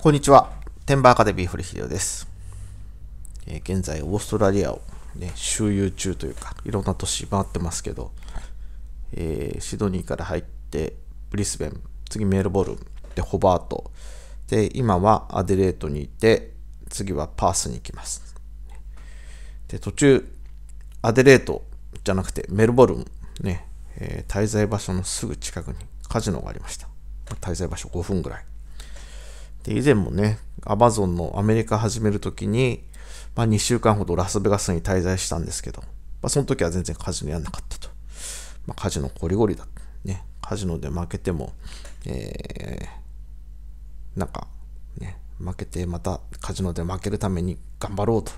こんにちは。テンバーアカデミー堀秀夫です、えー、現在、オーストラリアを、ね、周遊中というか、いろんな都市回ってますけど、えー、シドニーから入って、ブリスベン、次メルボルン、で、ホバート、で、今はアデレートにいて、次はパースに行きます。で、途中、アデレートじゃなくてメルボルン、ね、えー、滞在場所のすぐ近くにカジノがありました。滞在場所5分ぐらい。で、以前もね、アマゾンのアメリカ始めるときに、まあ、2週間ほどラスベガスに滞在したんですけど、まあ、その時は全然カジノやんなかったと。まあ、カジノゴリゴリだ。ね、カジノで負けても、えー、なんか、ね、負けてまたカジノで負けるために頑張ろうと、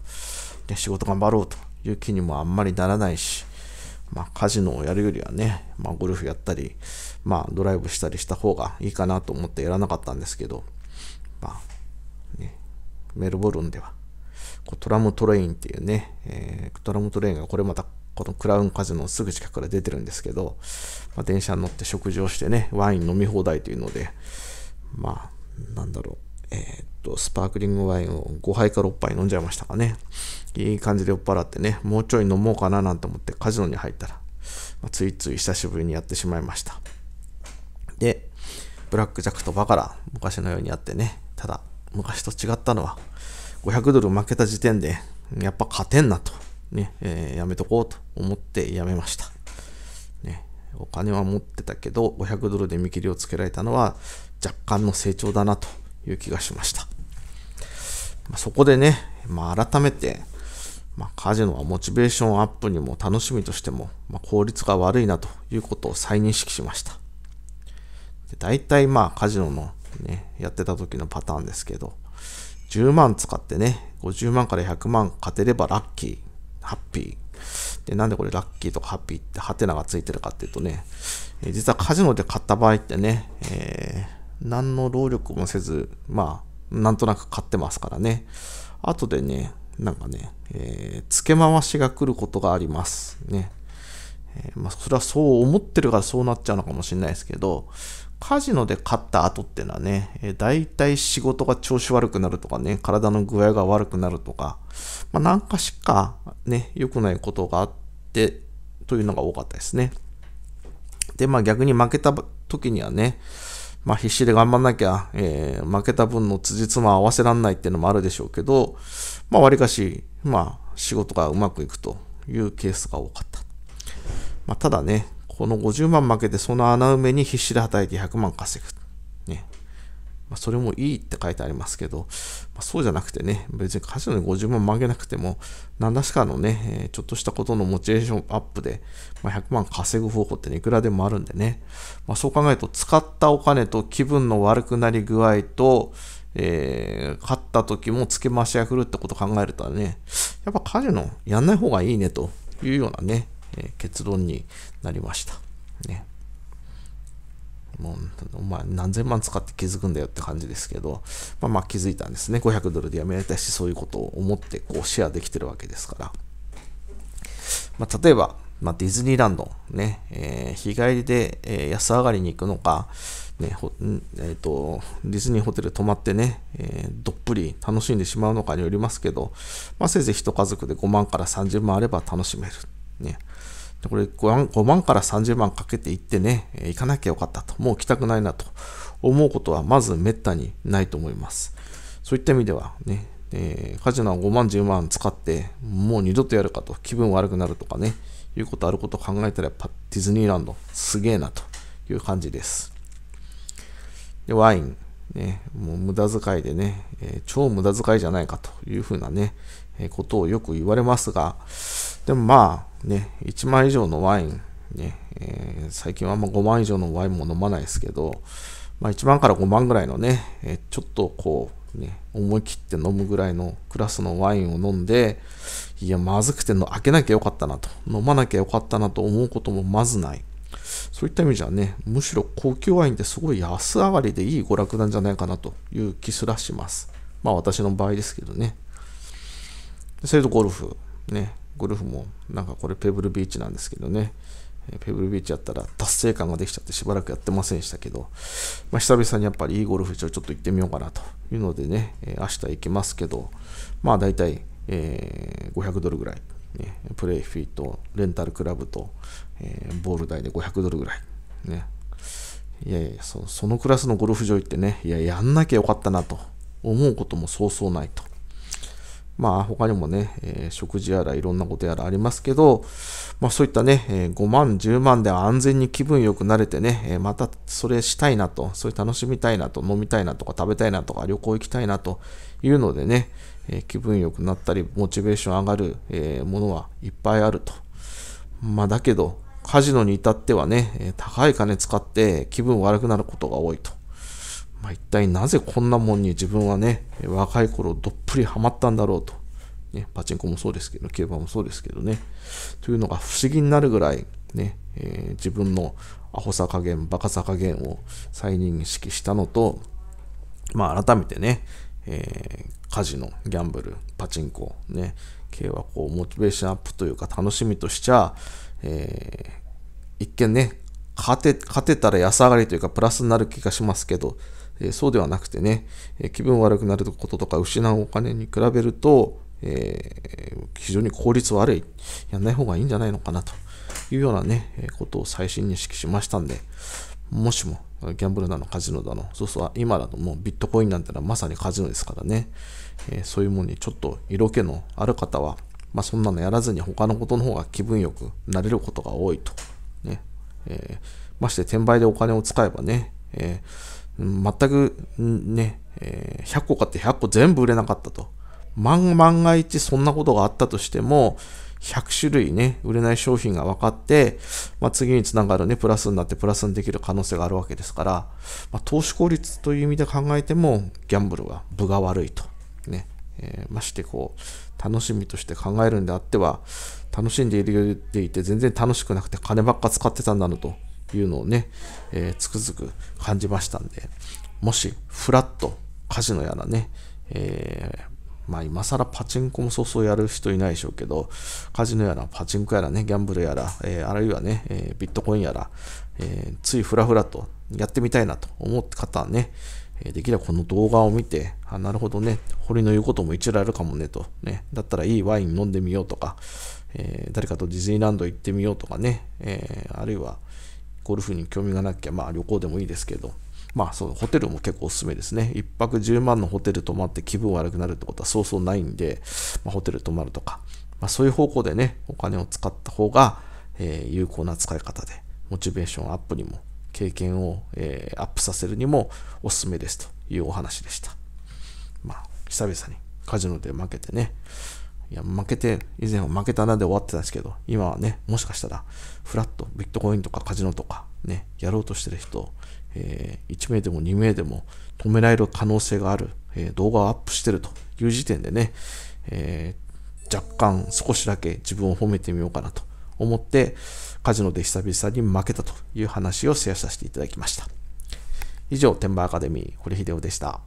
ね、仕事頑張ろうという気にもあんまりならないし、まあ、カジノをやるよりはね、まあ、ゴルフやったり、まあ、ドライブしたりした方がいいかなと思ってやらなかったんですけど、まあ、ね、メルボルンでは、トラムトレインっていうね、えー、トラムトレインがこれまたこのクラウンカジノのすぐ近くから出てるんですけど、まあ、電車に乗って食事をしてね、ワイン飲み放題というので、まあ、なんだろう、えー、っと、スパークリングワインを5杯か6杯飲んじゃいましたかね。いい感じで酔っ払ってね、もうちょい飲もうかななんて思ってカジノに入ったら、まあ、ついつい久しぶりにやってしまいました。で、ブラックジャックとバカラ、昔のようにやってね、ただ、昔と違ったのは、500ドル負けた時点で、やっぱ勝てんなと、ね、えー、やめとこうと思ってやめました。ね、お金は持ってたけど、500ドルで見切りをつけられたのは、若干の成長だなという気がしました。まあ、そこでね、まあ、改めて、まあ、カジノはモチベーションアップにも楽しみとしても、まあ、効率が悪いなということを再認識しました。で大体まあカジノのね、やってた時のパターンですけど、10万使ってね、50万から100万勝てればラッキー、ハッピー。で、なんでこれラッキーとかハッピーってハテナがついてるかっていうとね、え実はカジノで買った場合ってね、えー、何の労力もせず、まあ、なんとなく買ってますからね。後でね、なんかね、えー、付け回しが来ることがありますね。えー、まあ、それはそう思ってるからそうなっちゃうのかもしれないですけど、カジノで勝った後ってのはね、え大体仕事が調子悪くなるとかね、体の具合が悪くなるとか、まあ、何かしかね、良くないことがあって、というのが多かったですね。で、まあ逆に負けた時にはね、まあ必死で頑張んなきゃ、えー、負けた分の辻褄合わせらんないっていうのもあるでしょうけど、まあ割かし、まあ仕事がうまくいくというケースが多かった。まあただね、この50万負けてその穴埋めに必死で働いて100万稼ぐ。ね。まあ、それもいいって書いてありますけど、まあ、そうじゃなくてね、別にカジノに50万負けなくても、何らしかのね、えちょっとしたことのモチベーションアップで、まあ、100万稼ぐ方法って、ね、いくらでもあるんでね、まそう考えると使ったお金と気分の悪くなり具合と、えー、勝った時も付け回しが来るってことを考えるとね、やっぱカジノやんない方がいいねというようなね、え結論になりました。ね。もう、お前何千万使って気づくんだよって感じですけど、まあまあ気づいたんですね。500ドルでやめられたし、そういうことを思ってこうシェアできてるわけですから。まあ、例えば、まあ、ディズニーランド、ね、えー、日帰りで、えー、安上がりに行くのか、ね、ほえっ、ー、と、ディズニーホテル泊まってね、えどっぷり楽しんでしまうのかによりますけど、まあ、せいぜい1家族で5万から30万あれば楽しめる。ね。でこれ5万 ,5 万から30万かけて行ってね、行かなきゃよかったと、もう来たくないなと思うことはまず滅多にないと思います。そういった意味ではね、えー、カジノは5万、10万使って、もう二度とやるかと気分悪くなるとかね、いうことあることを考えたらやっぱディズニーランドすげえなという感じです。で、ワイン。ね、もう無駄遣いでね、え超無駄遣いじゃないかというふうなね、えことをよく言われますが、でもまあね、1万以上のワイン、ね、えー、最近はあんま5万以上のワインも飲まないですけど、まあ、1万から5万ぐらいのね、えー、ちょっとこう、ね、思い切って飲むぐらいのクラスのワインを飲んで、いや、まずくての開けなきゃよかったなと、飲まなきゃよかったなと思うこともまずない。そういった意味じゃね、むしろ高級ワインってすごい安上がりでいい娯楽なんじゃないかなという気すらします。まあ私の場合ですけどね。それとゴルフ。ね、ゴルフもなんかこれペブルビーチなんですけどね。ペブルビーチやったら達成感ができちゃってしばらくやってませんでしたけど、まあ、久々にやっぱりいいゴルフ場ちょっと行ってみようかなというのでね、え明日行きますけど、まあ大体、えー、500ドルぐらいね、プレイフィーとレンタルクラブと、えー、ボール代で500ドルぐらい。ね、いやいやそ、そのクラスのゴルフ場行ってね、いや、やんなきゃよかったなと思うこともそうそうないと。まあ、他にもね、えー、食事やらいろんなことやらありますけど、まあそういったね、えー、5万、10万で安全に気分よくなれてね、えー、またそれしたいなと、それ楽しみたいなと、飲みたいなとか食べたいなとか旅行行きたいなというのでね、え気分良くなったり、モチベーション上がる、えものはいっぱいあると。まあ、だけど、カジノに至ってはね、え高い金使って気分悪くなることが多いと。まあ、一体なぜこんなもんに自分はね、若い頃どっぷりハマったんだろうと。ね、パチンコもそうですけど、競馬もそうですけどね。というのが不思議になるぐらい、ね、えー、自分のアホさ加減、バカさ加減を再認識したのと、まあ、改めてね、えー、カジノ、ギャンブル、パチンコ、ね、系はこう、モチベーションアップというか楽しみとしちゃ、えー、一見ね、勝て、勝てたら安上がりというかプラスになる気がしますけど、えー、そうではなくてね、え気分悪くなることとか失うお金に比べると、え非常に効率悪い。やんない方がいいんじゃないのかなというようなね、ことを最新認識しましたんで、もしもギャンブルなの、カジノだの。そうそう、今だともうビットコインなんてのはまさにカジノですからね。えー、そういうものにちょっと色気のある方は、まあ、そんなのやらずに他のことの方が気分よくなれることが多いと。ねえー、まして転売でお金を使えばね、えー、全くね、え100個買って100個全部売れなかったと。万万が一そんなことがあったとしても、100種類ね、売れない商品が分かって、まあ、次につながるね、プラスになってプラスにできる可能性があるわけですから、まあ、投資効率という意味で考えても、ギャンブルは分が悪いと。ね。えー、ましてこう、楽しみとして考えるんであっては、楽しんでいるようでいて全然楽しくなくて金ばっか使ってたんだなというのをね、えー、つくづく感じましたんで、もしフラットカジノやらね、えーまあ今更パチンコもそうそうやる人いないでしょうけど、カジノやらパチンコやらね、ギャンブルやら、えー、あるいはね、えー、ビットコインやら、えー、ついふらふらとやってみたいなと思った方はね、えできればこの動画を見て、あ、なるほどね、堀の言うことも一覧あるかもねと、ね、だったらいいワイン飲んでみようとか、え誰かとディズニーランド行ってみようとかね、えあるいはゴルフに興味がなきゃ、まあ旅行でもいいですけど、まあ、そのホテルも結構おすすめですね。1泊10万のホテル泊まって気分悪くなるってことはそうそうないんで、まあ、ホテル泊まるとか、まあ、そういう方向でね、お金を使った方が、えー、有効な使い方で、モチベーションアップにも、経験を、えー、アップさせるにもおすすめですというお話でした。まあ、久々にカジノで負けてね、いや、負けて、以前は負けたなで終わってたんですけど、今はね、もしかしたら、フラット、ビットコインとかカジノとかね、やろうとしてる人、えー、1名でも2名でも止められる可能性がある、えー、動画をアップしてるという時点でね、えー、若干少しだけ自分を褒めてみようかなと思って、カジノで久々に負けたという話をシェアさせていただきました。以上、天馬アカデミー、堀秀夫でした。